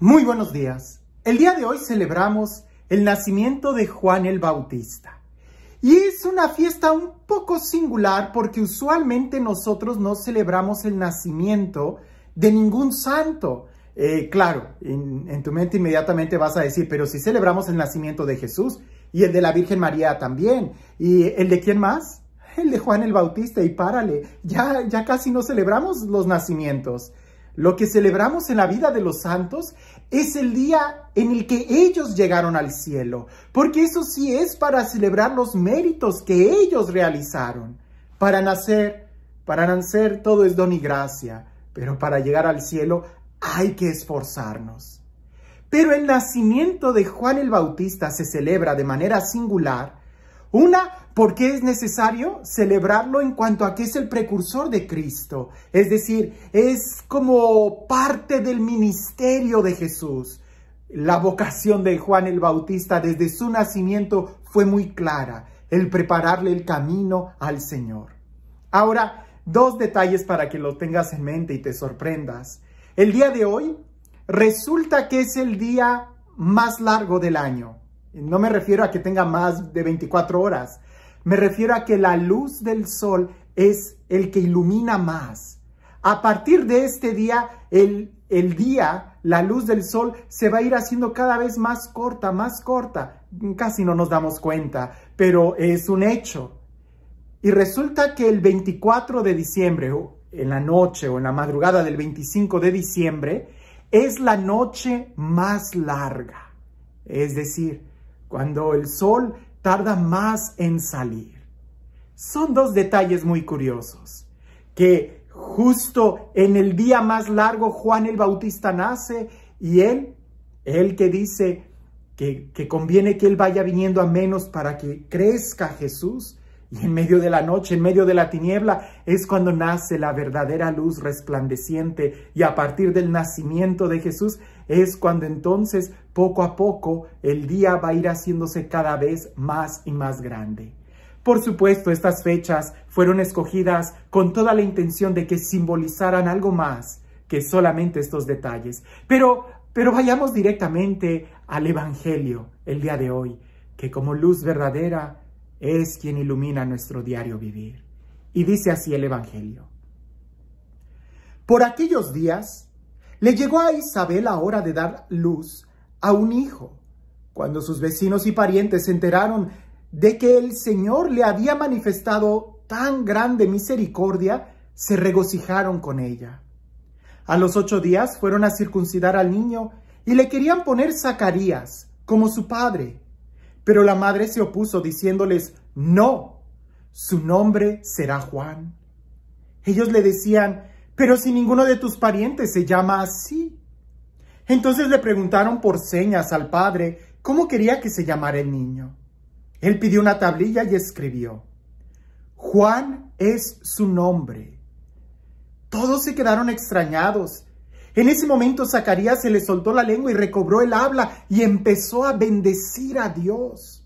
Muy buenos días. El día de hoy celebramos el nacimiento de Juan el Bautista. Y es una fiesta un poco singular porque usualmente nosotros no celebramos el nacimiento de ningún santo. Eh, claro, en, tu mente inmediatamente vas a decir, pero si celebramos el nacimiento de Jesús y el de la Virgen María también. ¿Y el de quién más? El de Juan el Bautista y párale, ya, ya casi no celebramos los nacimientos. Lo que celebramos en la vida de los santos es el día en el que ellos llegaron al cielo, porque eso sí es para celebrar los méritos que ellos realizaron. Para nacer, para nacer todo es don y gracia, pero para llegar al cielo hay que esforzarnos. Pero el nacimiento de Juan el Bautista se celebra de manera singular una, porque es necesario celebrarlo en cuanto a que es el precursor de Cristo, es decir, es como parte del ministerio de Jesús. La vocación de Juan el Bautista desde su nacimiento fue muy clara, el prepararle el camino al Señor. Ahora, dos detalles para que lo tengas en mente y te sorprendas. El día de hoy resulta que es el día más largo del año. No me refiero a que tenga más de 24 horas. Me refiero a que la luz del sol es el que ilumina más. A partir de este día, el, el día, la luz del sol se va a ir haciendo cada vez más corta, más corta. Casi no nos damos cuenta, pero es un hecho. Y resulta que el 24 de diciembre, o en la noche o en la madrugada del 25 de diciembre, es la noche más larga. Es decir, cuando el sol tarda más en salir. Son dos detalles muy curiosos, que justo en el día más largo Juan el Bautista nace y él, el que dice que, que conviene que él vaya viniendo a menos para que crezca Jesús, y en medio de la noche, en medio de la tiniebla, es cuando nace la verdadera luz resplandeciente. Y a partir del nacimiento de Jesús es cuando entonces poco a poco el día va a ir haciéndose cada vez más y más grande. Por supuesto, estas fechas fueron escogidas con toda la intención de que simbolizaran algo más que solamente estos detalles. Pero, pero vayamos directamente al Evangelio el día de hoy, que como luz verdadera es quien ilumina nuestro diario vivir. Y dice así el Evangelio. Por aquellos días, le llegó a Isabel la hora de dar luz a un hijo. Cuando sus vecinos y parientes se enteraron de que el Señor le había manifestado tan grande misericordia, se regocijaron con ella. A los ocho días fueron a circuncidar al niño y le querían poner Zacarías como su padre. Pero la madre se opuso diciéndoles, no, su nombre será Juan. Ellos le decían, pero si ninguno de tus parientes se llama así. Entonces le preguntaron por señas al padre cómo quería que se llamara el niño. Él pidió una tablilla y escribió, Juan es su nombre. Todos se quedaron extrañados. En ese momento Zacarías se le soltó la lengua y recobró el habla y empezó a bendecir a Dios.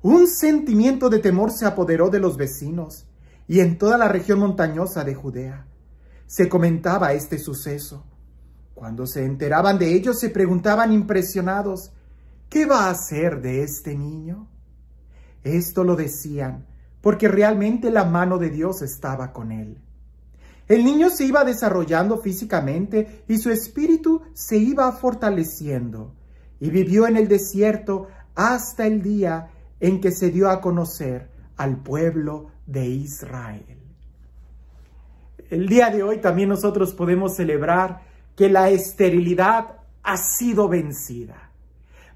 Un sentimiento de temor se apoderó de los vecinos y en toda la región montañosa de Judea se comentaba este suceso. Cuando se enteraban de ello, se preguntaban impresionados, ¿qué va a hacer de este niño? Esto lo decían porque realmente la mano de Dios estaba con él. El niño se iba desarrollando físicamente y su espíritu se iba fortaleciendo y vivió en el desierto hasta el día en que se dio a conocer al pueblo de Israel el día de hoy también nosotros podemos celebrar que la esterilidad ha sido vencida.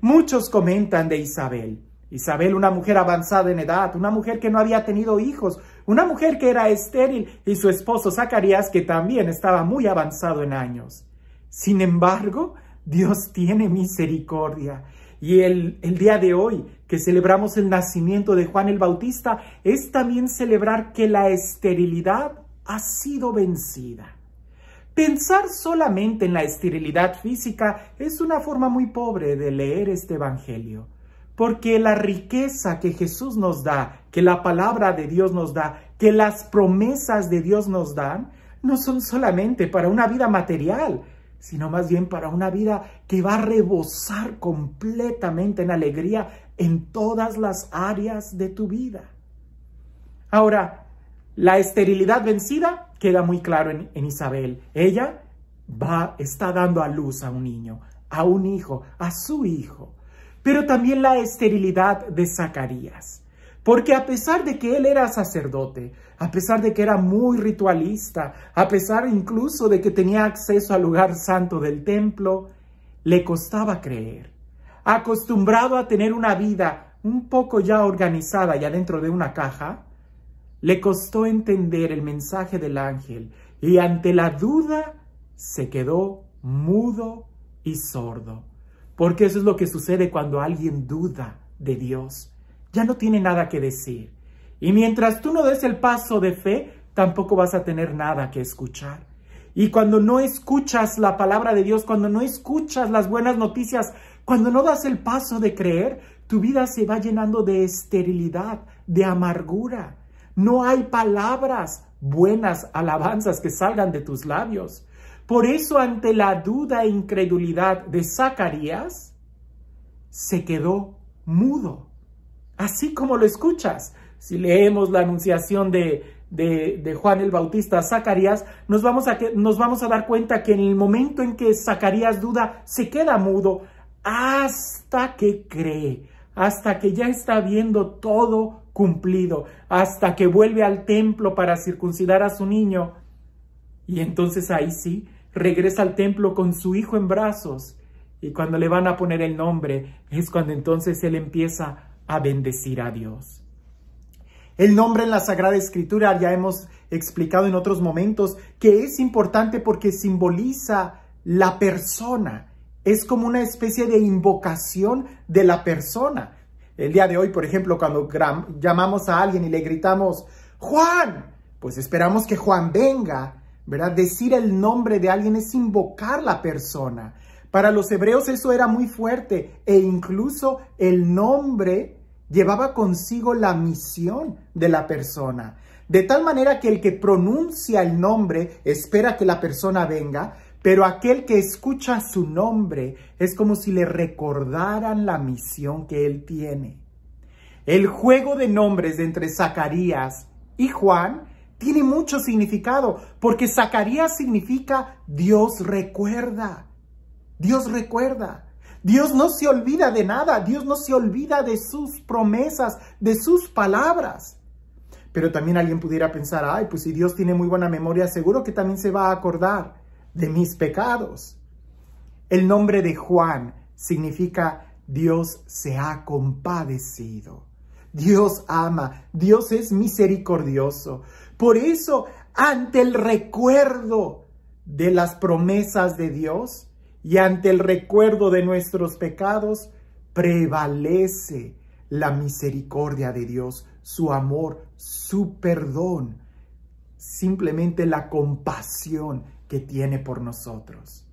Muchos comentan de Isabel. Isabel, una mujer avanzada en edad, una mujer que no había tenido hijos, una mujer que era estéril y su esposo Zacarías, que también estaba muy avanzado en años. Sin embargo, Dios tiene misericordia. Y el, el día de hoy, que celebramos el nacimiento de Juan el Bautista, es también celebrar que la esterilidad ha sido vencida. Pensar solamente en la esterilidad física es una forma muy pobre de leer este Evangelio, porque la riqueza que Jesús nos da, que la palabra de Dios nos da, que las promesas de Dios nos dan, no son solamente para una vida material, sino más bien para una vida que va a rebosar completamente en alegría en todas las áreas de tu vida. Ahora, la esterilidad vencida queda muy claro en, Isabel. Ella va, está dando a luz a un niño, a un hijo, a su hijo. Pero también la esterilidad de Zacarías. Porque a pesar de que él era sacerdote, a pesar de que era muy ritualista, a pesar incluso de que tenía acceso al lugar santo del templo, le costaba creer. Acostumbrado a tener una vida un poco ya organizada ya dentro de una caja, le costó entender el mensaje del ángel y ante la duda se quedó mudo y sordo. Porque eso es lo que sucede cuando alguien duda de Dios. Ya no tiene nada que decir. Y mientras tú no des el paso de fe, tampoco vas a tener nada que escuchar. Y cuando no escuchas la palabra de Dios, cuando no escuchas las buenas noticias, cuando no das el paso de creer, tu vida se va llenando de esterilidad, de amargura. No hay palabras buenas, alabanzas que salgan de tus labios. Por eso ante la duda e incredulidad de Zacarías, se quedó mudo. Así como lo escuchas, si leemos la anunciación de, de, Juan el Bautista a Zacarías, nos vamos a, nos vamos a dar cuenta que en el momento en que Zacarías duda, se queda mudo hasta que cree, hasta que ya está viendo todo cumplido hasta que vuelve al templo para circuncidar a su niño. Y entonces ahí sí, regresa al templo con su hijo en brazos. Y cuando le van a poner el nombre, es cuando entonces él empieza a bendecir a Dios. El nombre en la Sagrada Escritura ya hemos explicado en otros momentos que es importante porque simboliza la persona. Es como una especie de invocación de la persona. El día de hoy, por ejemplo, cuando llamamos a alguien y le gritamos, Juan, pues esperamos que Juan venga, ¿verdad? Decir el nombre de alguien es invocar la persona. Para los hebreos eso era muy fuerte e incluso el nombre llevaba consigo la misión de la persona. De tal manera que el que pronuncia el nombre espera que la persona venga, pero aquel que escucha su nombre es como si le recordaran la misión que él tiene. El juego de nombres entre Zacarías y Juan tiene mucho significado, porque Zacarías significa Dios recuerda. Dios recuerda. Dios no se olvida de nada, Dios no se olvida de sus promesas, de sus palabras. Pero también alguien pudiera pensar, ay, pues si Dios tiene muy buena memoria, seguro que también se va a acordar de mis pecados. El nombre de Juan significa Dios se ha compadecido. Dios ama, Dios es misericordioso. Por eso, ante el recuerdo de las promesas de Dios y ante el recuerdo de nuestros pecados, prevalece la misericordia de Dios, su amor, su perdón, simplemente la compasión que tiene por nosotros.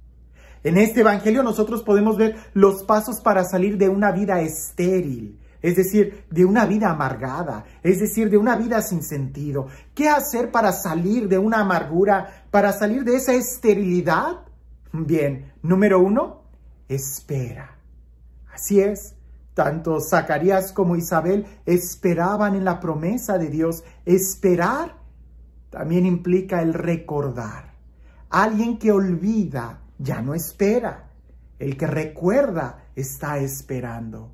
En este Evangelio nosotros podemos ver los pasos para salir de una vida estéril, es decir, de una vida amargada, es decir, de una vida sin sentido. ¿Qué hacer para salir de una amargura, para salir de esa esterilidad? Bien, número uno, espera. Así es, tanto Zacarías como Isabel esperaban en la promesa de Dios. Esperar también implica el recordar. Alguien que olvida ya no espera. El que recuerda está esperando.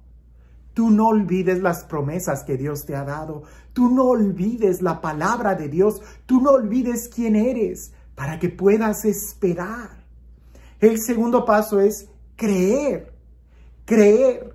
Tú no olvides las promesas que Dios te ha dado. Tú no olvides la palabra de Dios. Tú no olvides quién eres para que puedas esperar. El segundo paso es creer. Creer.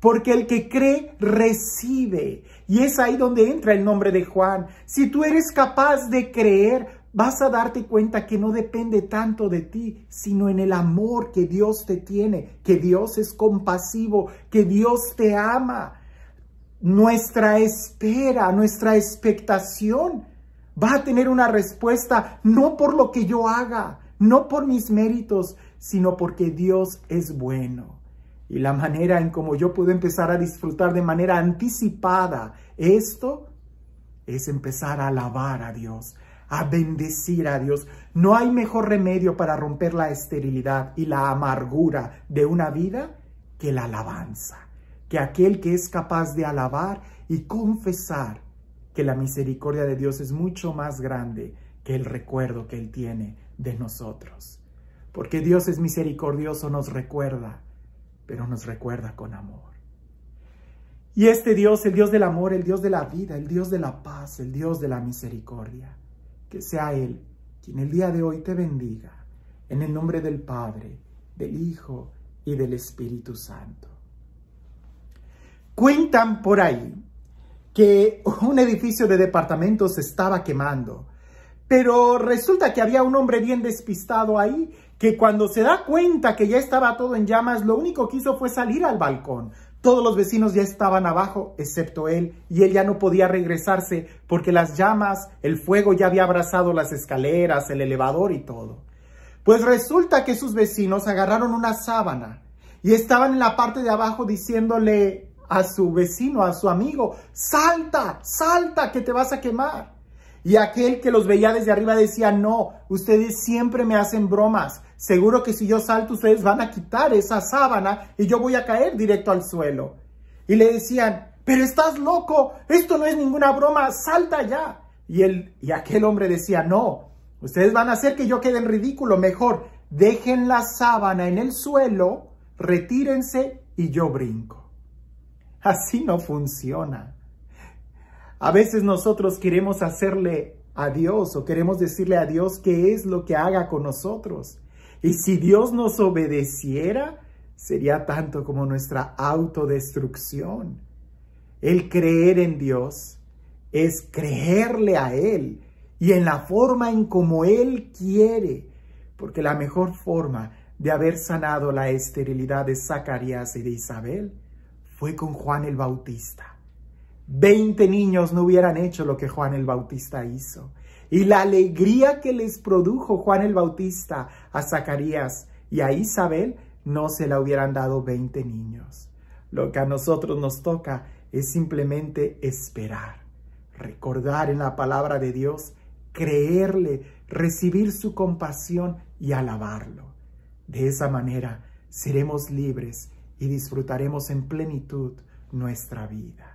Porque el que cree, recibe. Y es ahí donde entra el nombre de Juan. Si tú eres capaz de creer, vas a darte cuenta que no depende tanto de ti, sino en el amor que Dios te tiene, que Dios es compasivo, que Dios te ama. Nuestra espera, nuestra expectación va a tener una respuesta no por lo que yo haga, no por mis méritos, sino porque Dios es bueno. Y la manera en cómo yo pude empezar a disfrutar de manera anticipada esto es empezar a alabar a Dios, a bendecir a Dios. No hay mejor remedio para romper la esterilidad y la amargura de una vida que la alabanza, que aquel que es capaz de alabar y confesar que la misericordia de Dios es mucho más grande que el recuerdo que Él tiene de nosotros. Porque Dios es misericordioso, nos recuerda pero nos recuerda con amor. Y este Dios, el Dios del amor, el Dios de la vida, el Dios de la paz, el Dios de la misericordia, que sea Él quien el día de hoy te bendiga, en el nombre del Padre, del Hijo y del Espíritu Santo. Cuentan por ahí que un edificio de departamentos estaba quemando pero resulta que había un hombre bien despistado ahí, que cuando se da cuenta que ya estaba todo en llamas, lo único que hizo fue salir al balcón. Todos los vecinos ya estaban abajo, excepto él, y él ya no podía regresarse porque las llamas, el fuego ya había abrazado las escaleras, el elevador y todo. Pues resulta que sus vecinos agarraron una sábana y estaban en la parte de abajo diciéndole a su vecino, a su amigo, salta, salta, que te vas a quemar. Y aquel que los veía desde arriba decía, no, ustedes siempre me hacen bromas. Seguro que si yo salto, ustedes van a quitar esa sábana y yo voy a caer directo al suelo. Y le decían, pero estás loco, esto no es ninguna broma, salta ya. Y, y aquel hombre decía, no, ustedes van a hacer que yo quede en ridículo, mejor dejen la sábana en el suelo, retírense y yo brinco. Así no funciona. A veces nosotros queremos hacerle a Dios o queremos decirle a Dios qué es lo que haga con nosotros. Y si Dios nos obedeciera, sería tanto como nuestra autodestrucción. El creer en Dios es creerle a Él y en la forma en como Él quiere, porque la mejor forma de haber sanado la esterilidad de Zacarías y de Isabel fue con Juan el Bautista. Veinte niños no hubieran hecho lo que Juan el Bautista hizo. Y la alegría que les produjo Juan el Bautista a Zacarías y a Isabel no se la hubieran dado veinte niños. Lo que a nosotros nos toca es simplemente esperar, recordar en la palabra de Dios, creerle, recibir su compasión y alabarlo. De esa manera seremos libres y disfrutaremos en plenitud nuestra vida.